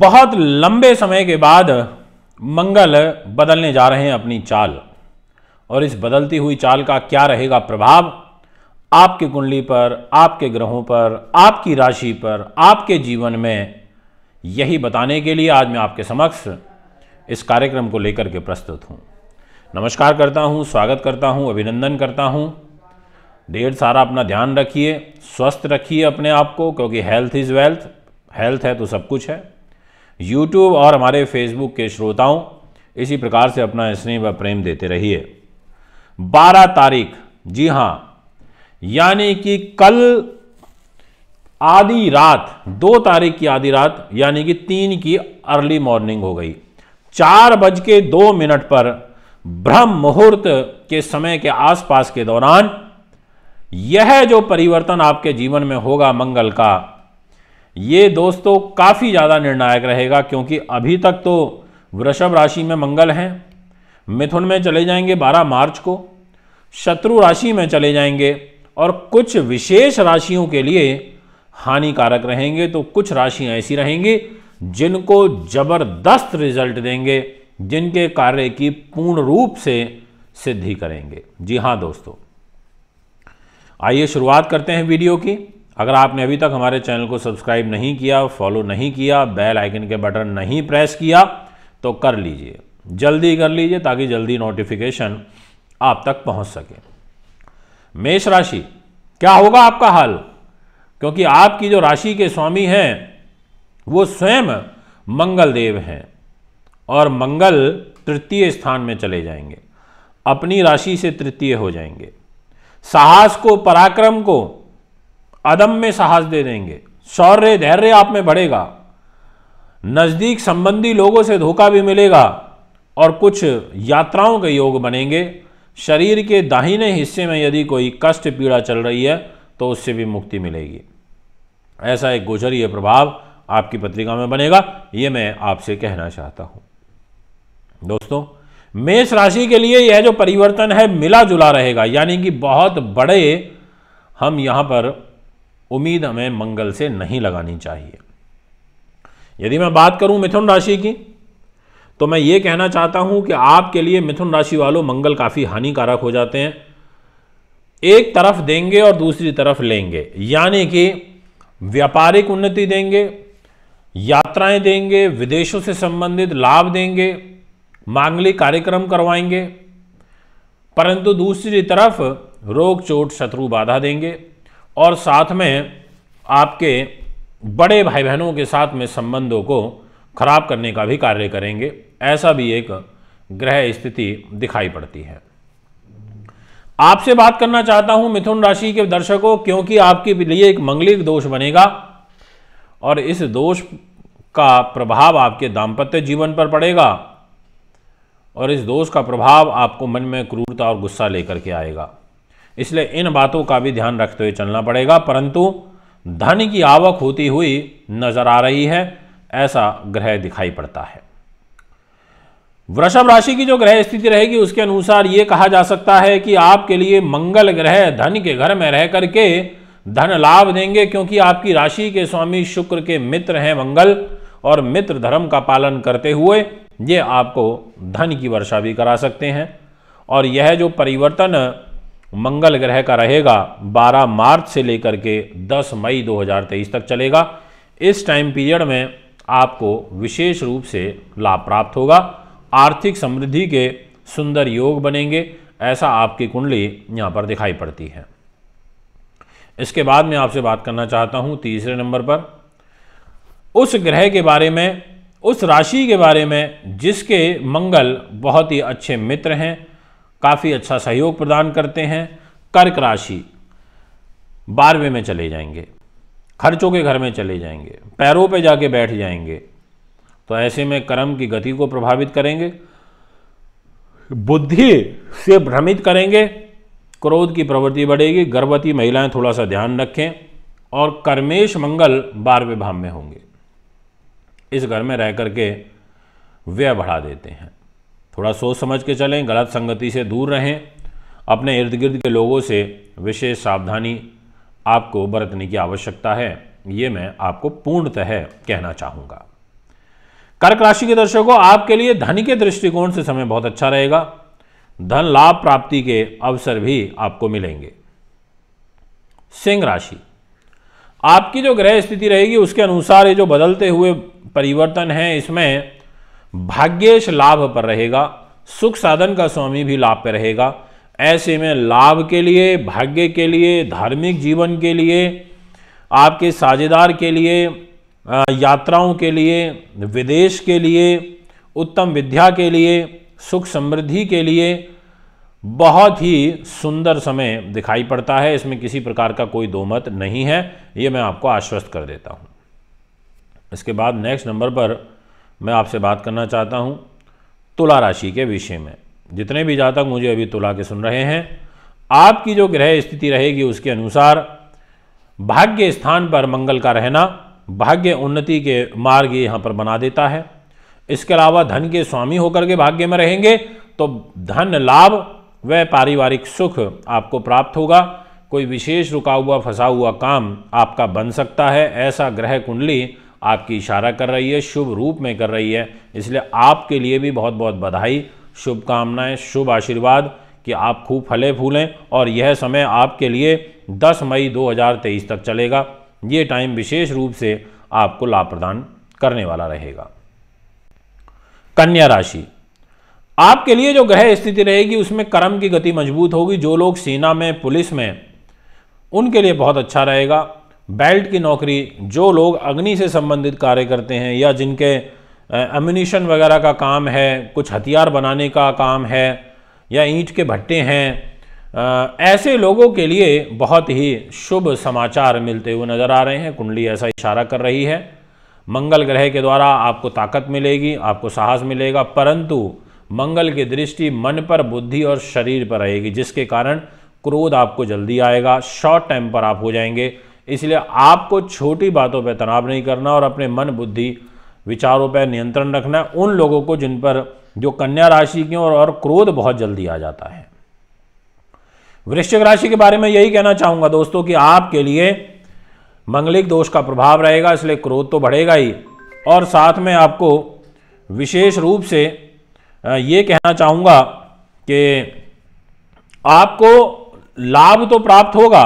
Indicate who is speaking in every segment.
Speaker 1: बहुत लंबे समय के बाद मंगल बदलने जा रहे हैं अपनी चाल और इस बदलती हुई चाल का क्या रहेगा प्रभाव आपके कुंडली पर आपके ग्रहों पर आपकी राशि पर आपके जीवन में यही बताने के लिए आज मैं आपके समक्ष इस कार्यक्रम को लेकर के प्रस्तुत हूँ नमस्कार करता हूँ स्वागत करता हूँ अभिनंदन करता हूँ ढेर सारा अपना ध्यान रखिए स्वस्थ रखिए अपने आप को क्योंकि हेल्थ इज़ वेल्थ हेल्थ है तो सब कुछ है यूट्यूब और हमारे फेसबुक के श्रोताओं इसी प्रकार से अपना स्नेह व प्रेम देते रहिए 12 तारीख जी हाँ यानी कि कल आधी रात दो तारीख की आधी रात यानी कि तीन की अर्ली मॉर्निंग हो गई चार बज के दो मिनट पर ब्रह्म मुहूर्त के समय के आसपास के दौरान यह जो परिवर्तन आपके जीवन में होगा मंगल का ये दोस्तों काफ़ी ज़्यादा निर्णायक रहेगा क्योंकि अभी तक तो वृषभ राशि में मंगल हैं मिथुन में चले जाएंगे 12 मार्च को शत्रु राशि में चले जाएंगे और कुछ विशेष राशियों के लिए हानिकारक रहेंगे तो कुछ राशियाँ ऐसी रहेंगी जिनको जबरदस्त रिजल्ट देंगे जिनके कार्य की पूर्ण रूप से सिद्धि करेंगे जी हाँ दोस्तों आइए शुरुआत करते हैं वीडियो की अगर आपने अभी तक हमारे चैनल को सब्सक्राइब नहीं किया फॉलो नहीं किया बेल आइकन के बटन नहीं प्रेस किया तो कर लीजिए जल्दी कर लीजिए ताकि जल्दी नोटिफिकेशन आप तक पहुंच सके मेष राशि क्या होगा आपका हाल क्योंकि आपकी जो राशि के स्वामी हैं वो स्वयं मंगल देव हैं और मंगल तृतीय स्थान में चले जाएंगे अपनी राशि से तृतीय हो जाएंगे साहस को पराक्रम को अदम में साहस दे देंगे शौर्य धैर्य आप में बढ़ेगा नज़दीक संबंधी लोगों से धोखा भी मिलेगा और कुछ यात्राओं के योग बनेंगे शरीर के दाहिने हिस्से में यदि कोई कष्ट पीड़ा चल रही है तो उससे भी मुक्ति मिलेगी ऐसा एक गोचरीय प्रभाव आपकी पत्रिका में बनेगा ये मैं आपसे कहना चाहता हूं दोस्तों मेष राशि के लिए यह जो परिवर्तन है मिला जुला रहेगा यानी कि बहुत बड़े हम यहां पर उम्मीद हमें मंगल से नहीं लगानी चाहिए यदि मैं बात करूं मिथुन राशि की तो मैं ये कहना चाहता हूं कि आपके लिए मिथुन राशि वालों मंगल काफ़ी हानिकारक हो जाते हैं एक तरफ देंगे और दूसरी तरफ लेंगे यानी कि व्यापारिक उन्नति देंगे यात्राएं देंगे विदेशों से संबंधित लाभ देंगे मांगलिक कार्यक्रम करवाएंगे परंतु दूसरी तरफ रोग चोट शत्रु बाधा देंगे और साथ में आपके बड़े भाई बहनों के साथ में संबंधों को खराब करने का भी कार्य करेंगे ऐसा भी एक ग्रह स्थिति दिखाई पड़ती है आपसे बात करना चाहता हूं मिथुन राशि के दर्शकों क्योंकि आपके लिए एक मंगलिक दोष बनेगा और इस दोष का प्रभाव आपके दाम्पत्य जीवन पर पड़ेगा और इस दोष का प्रभाव आपको मन में क्रूरता और गुस्सा लेकर के आएगा इसलिए इन बातों का भी ध्यान रखते हुए चलना पड़ेगा परंतु धन की आवक होती हुई नजर आ रही है ऐसा ग्रह दिखाई पड़ता है वृषभ राशि की जो ग्रह स्थिति रहेगी उसके अनुसार ये कहा जा सकता है कि आपके लिए मंगल ग्रह धन के घर में रह करके धन लाभ देंगे क्योंकि आपकी राशि के स्वामी शुक्र के मित्र हैं मंगल और मित्र धर्म का पालन करते हुए ये आपको धन की वर्षा भी करा सकते हैं और यह जो परिवर्तन मंगल ग्रह का रहेगा 12 मार्च से लेकर के 10 मई 2023 तक चलेगा इस टाइम पीरियड में आपको विशेष रूप से लाभ प्राप्त होगा आर्थिक समृद्धि के सुंदर योग बनेंगे ऐसा आपकी कुंडली यहाँ पर दिखाई पड़ती है इसके बाद मैं आपसे बात करना चाहता हूँ तीसरे नंबर पर उस ग्रह के बारे में उस राशि के बारे में जिसके मंगल बहुत ही अच्छे मित्र हैं काफ़ी अच्छा सहयोग प्रदान करते हैं कर्क राशि बारहवें में चले जाएंगे खर्चों के घर में चले जाएंगे पैरों पे जाके बैठ जाएंगे तो ऐसे में कर्म की गति को प्रभावित करेंगे बुद्धि से भ्रमित करेंगे क्रोध की प्रवृत्ति बढ़ेगी गर्भवती महिलाएं थोड़ा सा ध्यान रखें और कर्मेश मंगल बारहवें भाव में होंगे इस घर में रह करके व्यय बढ़ा देते हैं थोड़ा सोच समझ के चलें गलत संगति से दूर रहें अपने इर्द गिर्द के लोगों से विशेष सावधानी आपको बरतने की आवश्यकता है ये मैं आपको पूर्णतः कहना चाहूँगा कर्क राशि के दर्शकों आपके लिए धन के दृष्टिकोण से समय बहुत अच्छा रहेगा धन लाभ प्राप्ति के अवसर भी आपको मिलेंगे सिंह राशि आपकी जो ग्रह स्थिति रहेगी उसके अनुसार ये जो बदलते हुए परिवर्तन हैं इसमें भाग्येश लाभ पर रहेगा सुख साधन का स्वामी भी लाभ पर रहेगा ऐसे में लाभ के लिए भाग्य के लिए धार्मिक जीवन के लिए आपके साझेदार के लिए यात्राओं के लिए विदेश के लिए उत्तम विद्या के लिए सुख समृद्धि के लिए बहुत ही सुंदर समय दिखाई पड़ता है इसमें किसी प्रकार का कोई दो मत नहीं है ये मैं आपको आश्वस्त कर देता हूँ इसके बाद नेक्स्ट नंबर पर मैं आपसे बात करना चाहता हूँ तुला राशि के विषय में जितने भी जातक मुझे अभी तुला के सुन रहे हैं आपकी जो ग्रह स्थिति रहेगी उसके अनुसार भाग्य स्थान पर मंगल का रहना भाग्य उन्नति के मार्ग यहाँ पर बना देता है इसके अलावा धन के स्वामी होकर के भाग्य में रहेंगे तो धन लाभ व पारिवारिक सुख आपको प्राप्त होगा कोई विशेष रुका हुआ फंसा हुआ काम आपका बन सकता है ऐसा ग्रह कुंडली आपकी इशारा कर रही है शुभ रूप में कर रही है इसलिए आपके लिए भी बहुत बहुत बधाई शुभकामनाएँ शुभ आशीर्वाद कि आप खूब फले फूलें और यह समय आपके लिए 10 मई 2023 तक चलेगा ये टाइम विशेष रूप से आपको लाभ प्रदान करने वाला रहेगा कन्या राशि आपके लिए जो ग्रह स्थिति रहेगी उसमें कर्म की गति मजबूत होगी जो लोग सेना में पुलिस में उनके लिए बहुत अच्छा रहेगा बेल्ट की नौकरी जो लोग अग्नि से संबंधित कार्य करते हैं या जिनके अम्यूनिशन वगैरह का काम है कुछ हथियार बनाने का काम है या ईंट के भट्टे हैं ऐसे लोगों के लिए बहुत ही शुभ समाचार मिलते हुए नज़र आ रहे हैं कुंडली ऐसा इशारा कर रही है मंगल ग्रह के द्वारा आपको ताकत मिलेगी आपको साहस मिलेगा परंतु मंगल की दृष्टि मन पर बुद्धि और शरीर पर रहेगी जिसके कारण क्रोध आपको जल्दी आएगा शॉर्ट टाइम पर आप हो जाएंगे इसलिए आपको छोटी बातों पर तनाव नहीं करना और अपने मन बुद्धि विचारों पर नियंत्रण रखना उन लोगों को जिन पर जो कन्या राशि के और, और क्रोध बहुत जल्दी आ जाता है वृश्चिक राशि के बारे में यही कहना चाहूँगा दोस्तों कि आपके लिए मंगलिक दोष का प्रभाव रहेगा इसलिए क्रोध तो बढ़ेगा ही और साथ में आपको विशेष रूप से ये कहना चाहूँगा कि आपको लाभ तो प्राप्त होगा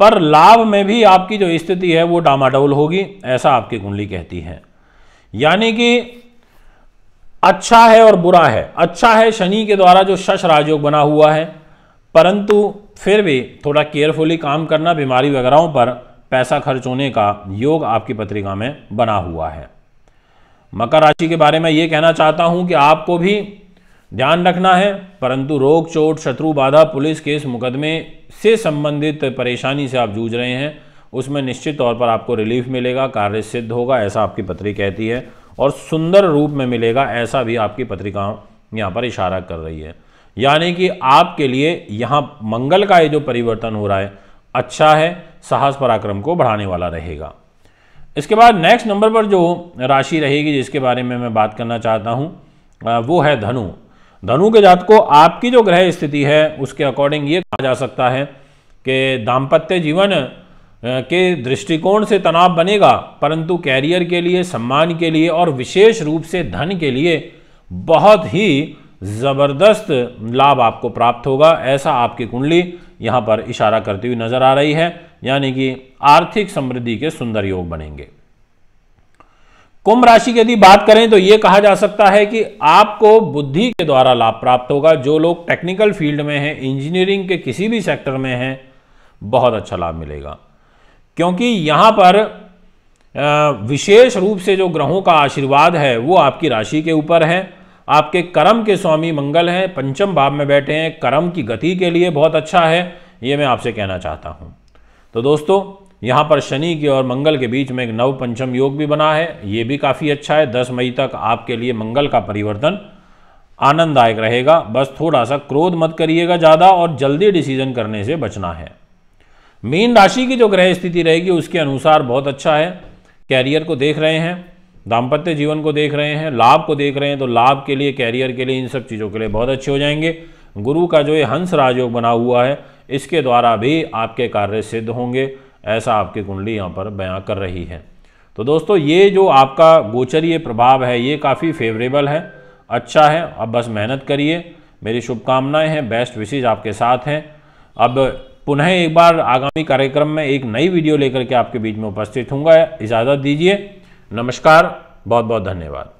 Speaker 1: पर लाभ में भी आपकी जो स्थिति है वो डामाडोल होगी ऐसा आपकी कुंडली कहती है यानी कि अच्छा है और बुरा है अच्छा है शनि के द्वारा जो शश राजयोग बना हुआ है परंतु फिर भी थोड़ा केयरफुली काम करना बीमारी वगैरहों पर पैसा खर्च होने का योग आपकी पत्रिका में बना हुआ है मकर राशि के बारे में ये कहना चाहता हूँ कि आपको भी ध्यान रखना है परंतु रोग चोट शत्रु बाधा पुलिस केस मुकदमे से संबंधित परेशानी से आप जूझ रहे हैं उसमें निश्चित तौर पर आपको रिलीफ मिलेगा कार्य सिद्ध होगा ऐसा आपकी पत्री कहती है और सुंदर रूप में मिलेगा ऐसा भी आपकी पत्रिका यहाँ पर इशारा कर रही है यानी कि आपके लिए यहाँ मंगल का ये जो परिवर्तन हो रहा है अच्छा है साहस पराक्रम को बढ़ाने वाला रहेगा इसके बाद नेक्स्ट नंबर पर जो राशि रहेगी जिसके बारे में मैं बात करना चाहता हूँ वो है धनु धनु के जात को आपकी जो ग्रह स्थिति है उसके अकॉर्डिंग ये कहा जा सकता है कि दाम्पत्य जीवन के दृष्टिकोण से तनाव बनेगा परंतु कैरियर के लिए सम्मान के लिए और विशेष रूप से धन के लिए बहुत ही ज़बरदस्त लाभ आपको प्राप्त होगा ऐसा आपकी कुंडली यहाँ पर इशारा करती हुई नज़र आ रही है यानी कि आर्थिक समृद्धि के सुंदर योग बनेंगे कुंभ राशि की यदि बात करें तो ये कहा जा सकता है कि आपको बुद्धि के द्वारा लाभ प्राप्त होगा जो लोग टेक्निकल फील्ड में हैं इंजीनियरिंग के किसी भी सेक्टर में हैं बहुत अच्छा लाभ मिलेगा क्योंकि यहाँ पर विशेष रूप से जो ग्रहों का आशीर्वाद है वो आपकी राशि के ऊपर है आपके कर्म के स्वामी मंगल हैं पंचम भाव में बैठे हैं कर्म की गति के लिए बहुत अच्छा है ये मैं आपसे कहना चाहता हूँ तो दोस्तों यहाँ पर शनि के और मंगल के बीच में एक नव पंचम योग भी बना है ये भी काफ़ी अच्छा है दस मई तक आपके लिए मंगल का परिवर्तन आनंददायक रहेगा बस थोड़ा सा क्रोध मत करिएगा ज़्यादा और जल्दी डिसीजन करने से बचना है मीन राशि की जो ग्रह स्थिति रहेगी उसके अनुसार बहुत अच्छा है कैरियर को देख रहे हैं दाम्पत्य जीवन को देख रहे हैं लाभ को देख रहे हैं तो लाभ के लिए कैरियर के लिए इन सब चीज़ों के लिए बहुत अच्छे हो जाएंगे गुरु का जो ये हंस राजयोग बना हुआ है इसके द्वारा भी आपके कार्य सिद्ध होंगे ऐसा आपकी कुंडली यहाँ पर बयां कर रही है तो दोस्तों ये जो आपका गोचरीय प्रभाव है ये काफ़ी फेवरेबल है अच्छा है अब बस मेहनत करिए मेरी शुभकामनाएं हैं बेस्ट विशेज आपके साथ हैं अब पुनः एक बार आगामी कार्यक्रम में एक नई वीडियो लेकर के आपके बीच में उपस्थित हूँगा इजाज़त दीजिए नमस्कार बहुत बहुत धन्यवाद